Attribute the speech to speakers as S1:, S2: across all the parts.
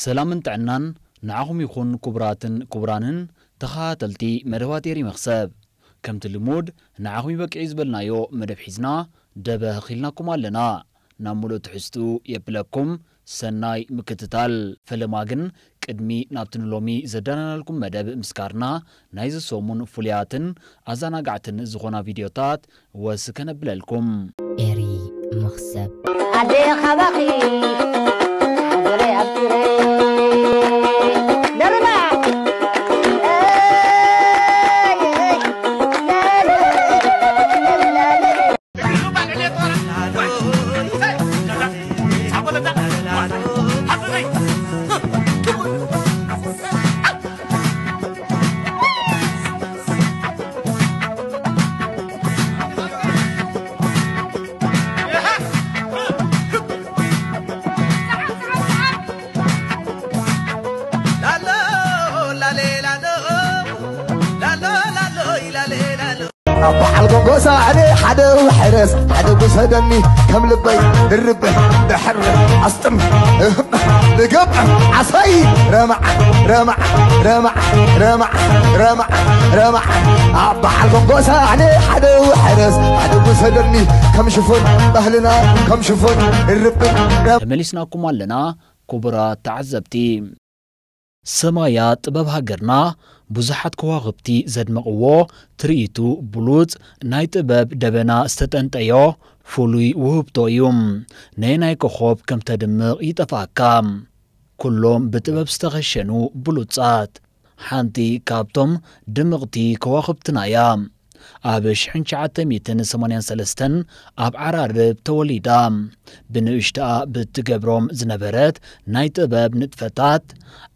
S1: ሰላምን ጥዕናን ንዓኹም ይኹን ክቡራትን ክቡራንን ተኸታተልቲ መደባ ቴሪ መኽሰብ ከምቲ ልሙድ ንዓኹም ይበቂዒ ዝበልናዮ መደብ ሒዝና ደበኽ ኢልናኩም ኣለና ናብ ሙሉእ ትሕዝትኡ የብለኩም ሰናይ ምክትታል ፈለማ ግን ቅድሚ ናብቲ ንሎሚ ዘዳናናልኩም መደብ ምስካርና ናይዚ ሰሙን ፍሉያትን ኣዘናጋዕትን ዝኾና ቪድዮታት ወሲ ከነብለልኩም ኤሪ መኽሰብ ኣደኻባኺ أبحال قنقوس علي حدا وحرس حدا قوس هدني كم لبي درب دحر أسطم لقب عصي رمع رمع رمع رمع رمع رمع أبحال قنقوس علي حدا وحرس حدا قوس هدني كم شفون أهلنا كم شفون الرب ተመሊስናኩም ኣለና ክቡራት ተዓዘብቲ ሰማያ ጥበብ ሃገርና ብዙሓት ከዋኽብቲ ዘድመቕዎ ትርኢቱ ብሉፅ ናይ ጥበብ ደበና ዝተጠንጠዮ ፍሉይ ውህብቶ እዩ ነይ ናይ ከኾብ ከም ተድምቕ ይጠፋእካ ኩሎም ብጥበብ ዝተኸሸኑ ብሉፃት ሓንቲ ካብቶም ድምቕቲ ከዋኽብትና እያ آب شحن چعت میتن سمانیان سلستن آب عرارب تولیدام بنوشت آب تجبرم زنبرت نایت باب نتفتات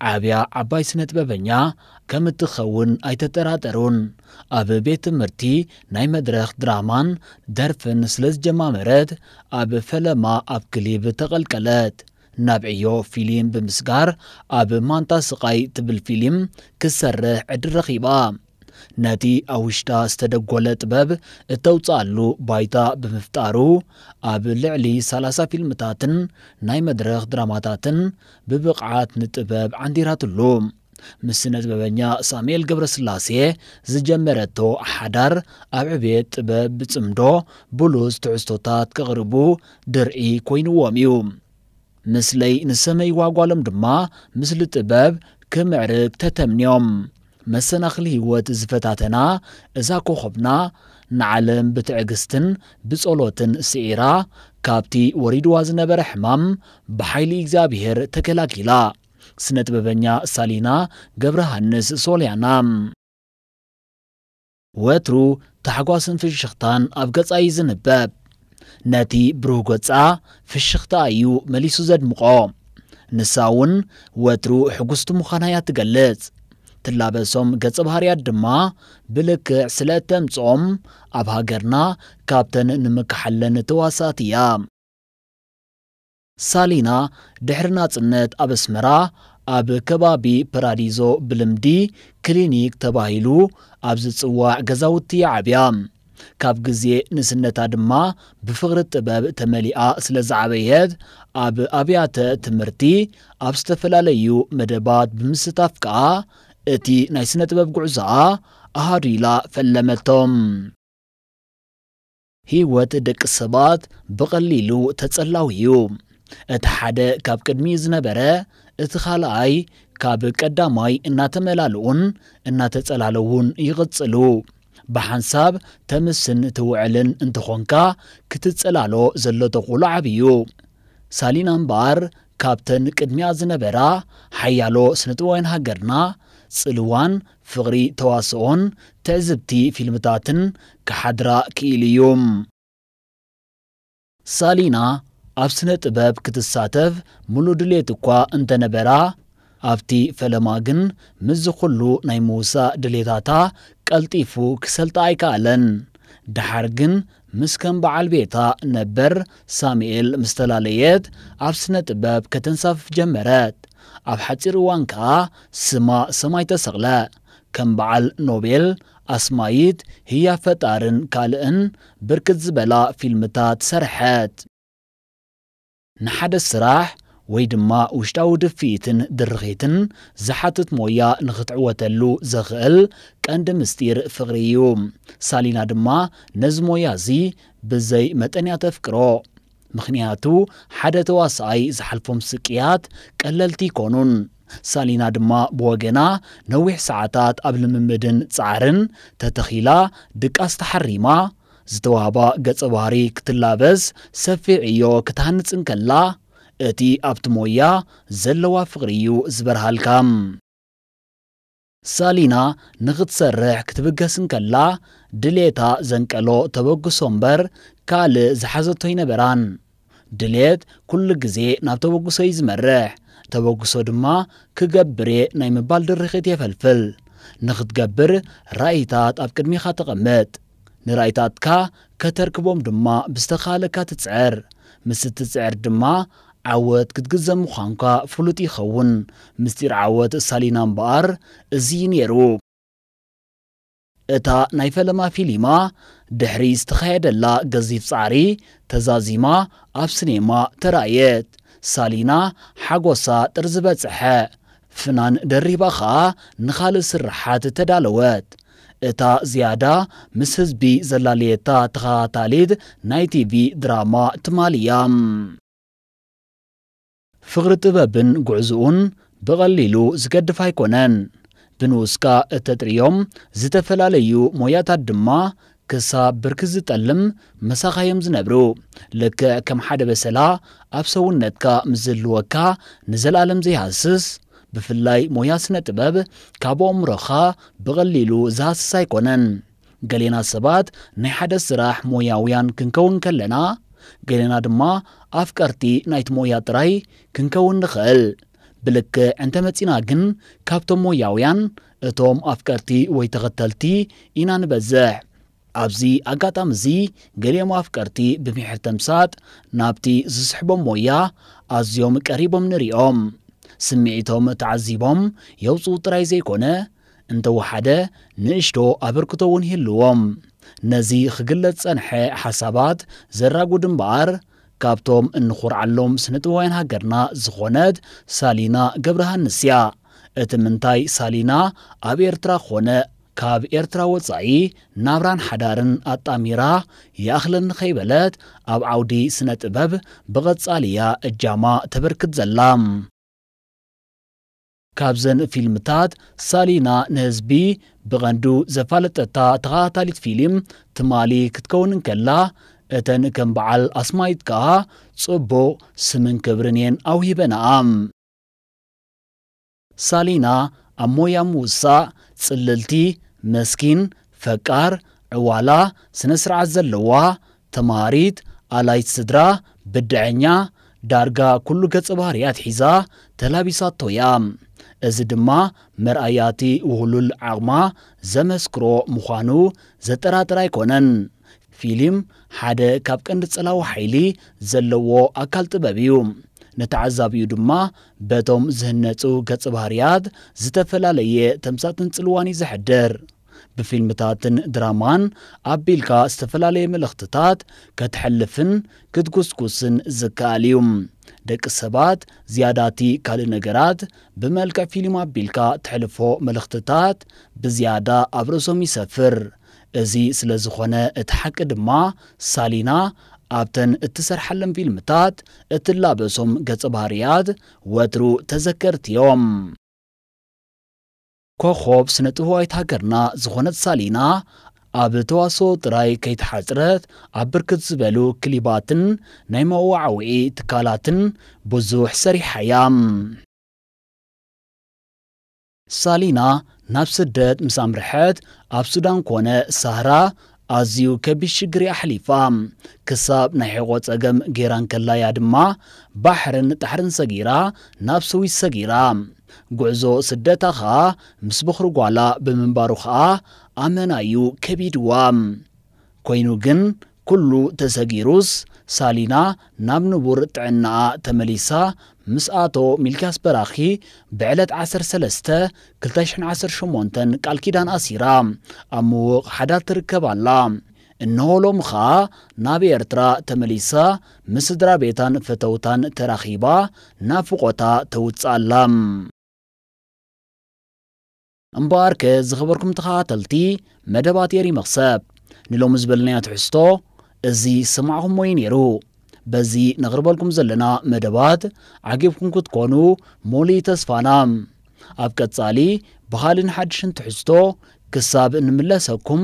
S1: عبیا عبای سنت ببنیا کم تخون ایت تراترون آب بیت مرتی نای مدرخ درامان درف نسلز جمامرت آب فلما آب کلیب تقلقلت نابعيو فيلم بمسقار أب مانتا سقاي تبل فيلم كسر عد الرخيبة ነቲ ኣውሽጣ ዝተደጎለ ጥበብ እተውፃሉ ባይታ ብምፍጣሩ ኣብ ልዕሊ 30 ፊልምታትን ናይ መድረኽ ድራማታትን ብብቕዓት ንጥበብ ዓንዲራትሉ ምስ ስነጥበበኛ ሳሙኤል ገብረስላሴ ዝጀመረቶ ሓዳር ኣብ ዕብት ጥበብ ብፅምዶ ብሉዝ ትዕዝቶታት ከቕርቡ ድርኢ ኮይንዎም እዩ ምስለይ ንሰመይዋ ጓሎም ድማ ምስሊ ጥበብ ክምዕርግ ተተምንዮም መሰናኽሊ ህይወት ዝፈታተና እዛ ኮኸብና ንዓለም ብትዕግስትን ብጸሎትን ስዒራ ካብቲ ወሪድዋ ዝነበረ ሕማም ብሓይሊ እግዚኣብሔር ተከላኪላ ስነ ጥበበኛ ሳሊና ገብረሃንስ ሶልያና ወትሩ ታሕጓስን ፍሽኽታን ኣብ ገጻ እዩ ዝንበብ ነቲ ብሩህ ገጻ ፍሽኽታ እዩ መሊሱ ዘድምቆ ንሳ እውን ወትሩ ሕጉስቲ ምዃና እያ ትገልጽ ትላበሶም ገጸ ባህርያት ድማ ብልክዕ ስለ እተምጽኦም ኣብ ሃገርና ካብተን ንምክሓለን ትዋሳት እያ ሳሊና ድሕሪ ናጽነት ኣብ ኣስመራ ኣብ ከባቢ ፓራዲዞ ብልምዲ ክሊኒክ ተባሂሉ ኣብ ዝጽዋዕ ገዛውቲ ዓብያ ካብ ግዜ ንስነታ ድማ ብፍቕሪ ጥበብ ተመሊኣ ስለ ዝዓበየት ኣብ ኣብያተ ትምህርቲ ኣብ ዝተፈላለዩ መደባት ብምስታፍ ከዓ እቲ ናይ ስነ ጥበብ ጉዕዞኣ ኣሃዲላ ፈለመቶም ህይወት ደቂ ሰባት ብቐሊሉ ተጸላው እዩ እቲ ሓደ ካብ ቅድሚ ዝነበረ እቲ ኻልኣይ ካብ ቀዳማይ እናተመላልኡን እናተጸላለውን ይቕጽሉ ብሓንሳብ ተምስን ትውዕልን እንትኾንካ ክትጸላሎ ዘሎ ተቑሎ ዓብዩ ሳሊና እምበኣር ካብተን ቅድሚያ ዝነበራ ሓያሎ ስነጥበውያን ሃገርና ጽልዋን ፍቕሪ ተዋስኦን ትዕዝብቲ ፊልምታትን ክሓድራ ክኢሉ እዩ ሳሊና ኣብ ስነ ጥበብ ክትሳተፍ ሙሉእ ድሌት እኳ እንተነበራ ኣብቲ ፈለማ ግን ምዝ ናይ ምውሳእ ድሌታታ ቀልጢፉ ክሰልጣ ኣይከኣለን ድሓር ግን ምስ ከም በዓል ቤታ ነበር ሳሙኤል ምስ ተላለየት ኣብ ስነ ጥበብ ከተንሳፍፍ ጀመረት ኣብ ሓፂር እዋን ከዓ ስማ ሰማይ ተሰቕለ ከም በዓል ኖቤል ኣስማይት ህያ ፈጣርን ካልእን ብርክት ዝበላ ፊልምታት ሰርሐት ንሓደ ስራሕ ወይ ድማ ውሽጣዊ ድፊትን ድርኺትን ዝሓትት ሞያ ንኽትዕወተሉ ዘኽእል ቀንዲ ምስጢር ፍቕሪ እዩ ሳሊና ድማ ነዚ ሞያ እዚ ብዘይ መጠንያ ተፍቅሮ ምክንያቱ ሓደ ተዋሳኣይ ዝሓልፎም ስቅያት ቀለልቲ ይኮኑን ሳሊና ድማ ብወገና ነዊሕ ሰዓታት ኣብ ልምምድን ፃዕርን ተተኺላ ድቃስ ተሓሪማ ዝተዋህባ ገጸ ባህሪ ክትላበስ ሰፊዕ ዕዮ ክትሃንፅን ከላ እቲ ኣብቲ ሞያ ዘለዋ ፍቕሪ እዩ ዝበርሃልካ ሳሊና ንኽትሰርሕ ክትብገስን ከላ ድሌታ ዘንቀሎ ተበግሶ እምበር ካልእ ዝሓዘቶ ይነበራን ድሌት ኩሉ ግዜ ናብ ተበግሶ እዩ ዝመርሕ ተበግሶ ድማ ክገብር ናይ ምባል ድርኺት የፈልፍል ንኽትገብር ራእይታት ኣብ ቅድሚኻ ተቐምጥ ንራእይታትካ ከተርክቦም ድማ ብዝተኻለካ ትጽዕር ምስ እትጽዕር ድማ عود كتجزا مخانقا فلوتي خون مستير عود سالينا مبار زين يرو اتا نايفلما فيليما دحري استخايد لا قزيف صعري تزازيما افسنيما ترايت سالينا حقوصا ترزبا تسحا فنان دريبا خا نخالص الرحات تدالوات اتا زيادة مسز بي زلاليتا تخا تاليد ناي تي في دراما تماليام ፍቕሪ ጥበብን ጉዕዝኡን ብቐሊሉ ዝገድፍ ኣይኮነን ብንውስካ እተጥርዮም ዝተፈላለዩ ሞያታት ድማ ክሳብ ብርኪ ዝጠልም መሳኻዮም ዝነብሩ ልክዕ ከም ሓደ በሰላ ኣብ ሰውነትካ ምስ ንዘለኣለም ዘይሃስስ ብፍላይ ሞያ ስነ ጥበብ ካብ ኣእምሮኻ ብቐሊሉ ዝሃስስ ኣይኮነን ገሌና ሰባት ናይ ሓደ ስራሕ ሞያውያን ክንከውን ከለና ገለና ድማ ኣፍቀርቲ ናይቲ ሞያ ጥራይ ክንከውን ንኽእል ብልክ ዕንተ መጺና ግን ካብቶም ሞያውያን እቶም ኣፍቀርቲ ወይ ተኸተልቲ ኢና ንበዝሕ ኣብዚ ኣጋጣሚ እዚ ገሊኦም ኣፍቀርቲ ብምሕር ተምሳጥ ናብቲ ዝስሕቦም ሞያ ኣዝዮም ቀሪቦም ንሪኦም ስምዒቶም ተዓዚቦም የውፅኡ ጥራይ ዘይኮነ እንተወሓደ ንእሽቶ ኣበርክቶ እውን ይህልዎም ነዚ ክግለጽ ጸንሐ ሓሳባት ዘራጉድ እምበኣር ካብቶም እንዅርዓሎም ስነጥበዋያን ሃገርና ዝኾነት ሳሊና ገብረሃንስ እያ እቲ ምንታይ ሳሊና ኣብ ኤርትራ ኾነ ካብ ኤርትራ ወጻኢ ናብራን ሓዳርን ኣጣሚራ ይኣኽለኒ ኸይበለት ኣብ ዓውዲ ስነ ጥበብ ብቐጻሊ እያ እጃማ ተበርክት ዘላ ካብዘን ፊልምታት ሳሊና ንህዝቢ ብቐንዱ ዘፋለጠታ ተኸታታሊት ፊልም ትማሊ ክትከውን ከላ እተን ከም በዓል ኣስማይት ከዓ ጽቡቕ ስምን ክብርን እየን ኣውሂበንኣ ሳሊና ኣብ ሞያ ምውሳእ ጽልልቲ መስኪን ፈቃር ዕዋላ ስነ ስርዓት ዘለዋ ተማሪት ኣላይት ስድራ ብድዐኛ ዳርጋ ኩሉ ገጽ ባህርያት ሒዛ ተላቢሳቶ እያ እዚ ድማ መርኣያቲ ውህሉል ዓቕማ ዘመስክሮ ምዃኑ ዘጠራጥር ኣይኮነን ፊልም ሓደ ካብ ቀንዲ ጸላዊ ሓይሊ ዘለዎ ኣካል ጥበብ እዩ ንተዓዛቢኡ ድማ በቶም ዝህነፁ ገጽ ባህርያት ዝተፈላለየ ተምሳጥን ጽልዋን እዩ ዘሕድር ብፊልምታትን ድራማን ኣቢልካ ዝተፈላለየ መልእኽትታት ከተሐልፍን ክትጉስጉስን ዝከኣል እዩ ደቂ ሰባት ዝያዳቲ ካልእ ነገራት ብመልክዕ ፊልም ኣቢልካ ትሕልፎ መልእኽትታት ብዝያዳ ኣብ ርእሶም ይሰፍር እዚ ስለ ዝኾነ እቲ ሓቂ ድማ ሳሊና ኣብተን እትሰርሐለን ፊልምታት እትላበሶም ገጸ ባህርያት ወትሩ ተዘከርቲ እዮም ኮኾብ ስነ ጥህዋይት ሃገርና ዝኾነት ሳሊና ኣብ ተዋሶ ጥራይ ከይተሓፅረት ኣብ ብርክት ዝበሉ ክሊባትን ናይ መዋዓውዒ ትካላትን ብዙሕ ሰሪሓያ ሳሊና ናብ ስደት ምስ ኣምርሐት ኣብ ሱዳን ኮነ ሳህራ ኣዝዩ ከቢድ ሽግሪ ኣሕሊፋ ክሳብ ናይ ሕቆ ጸገም ጌራን ከላያ ድማ ባሕርን ጣሕርን ሰጊራ ናብ ሰዊት ሰጊራ ጉዕዞ ስደታ ኸኣ ምስ በኽሪ ጓላ ብምንባሩ ኸኣ ኣመናዩ ከቢድዋ ኮይኑ ግን ኩሉ ተሰጊሩስ ሳሊና ናብ ንቡር ጥዕናኣ ተመሊሳ ኣቶ ሚልክያስ በራኺ ብዕለት 13 218 ቃል ኪዳን ኣሲራ ኣብ ምዉቕ ሓዳር ትርከብ ኣላ ሎም ኸኣ ናብ ኤርትራ ተመሊሳ ምስ ስድራ ቤታን ፈተውታን ተራኺባ ናብ ፍቖታ ተውፅእ ኣላ እምበር ክዝኸበርኩም ተኸታተልቲ መደባት የሪ መኽሰብ ንሎሚ ዝበልናዮ ትሕዝቶ እዚ ስማዕኹም ወይ ነይሩ በዚ ነቕርበልኩም ዘለና መደባት ዓጊብኩም ክትኮኑ ሞሉይ ተስፋና ኣብ ቀጻሊ ብኻልን ሓድሽን ትሕዝቶ ክሳብ ንምለሰኩም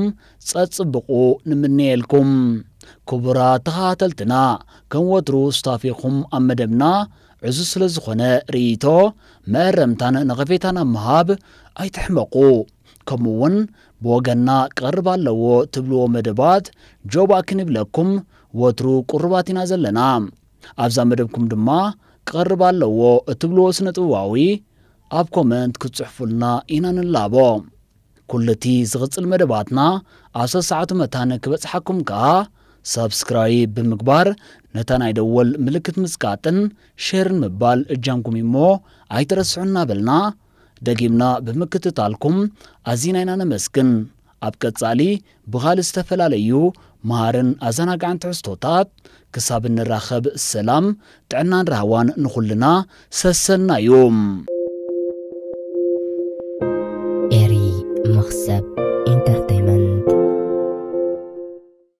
S1: ጸጽብቑ ንምንየልኩም ክቡራት ተኸታተልትና ከም ወትሩ ስታፊኹም ኣብ መደብና ዕዙዝ ስለ ዝኾነ ርእይቶ መረምታን ንኸፌታን ኣብ ምሃብ ኣይትሕመቑ ከምኡ እውን ብወገና ቀርብ ኣለዎ ትብልዎ መደባት ጆባ ክንብለኩም ወትሩ ቁርባት ኢና ዘለና ኣብዛ መደብኩም ድማ ቀርብ ኣለዎ እትብልዎ ስነ ጥበባዊ ኣብ ኮመንት ክትጽሕፉልና ኢና ንላቦ ኩሉ እቲ ዝቕጽል መደባትና ኣብ ሰሰዓቱ መታን ክበጽሐኩም ከዓ ሰብስክራይብ ብምግባር ነተን ናይ ደወል ምልክት ምስቃጥን ሼርን ምባል እጃንኩም እሞ ኣይትረስዑና በልና ደጊምና ብምክትታልኩም ኢና ነመስግን ኣብ ቀጻሊ ብኻልእ ዝተፈላለዩ መሃርን ኣዘናግዕን ትሕዝቶታት ክሳብ እንራኸብ ሰላም ጥዕናን ራህዋን ንዅልና ሰሰልና እዩ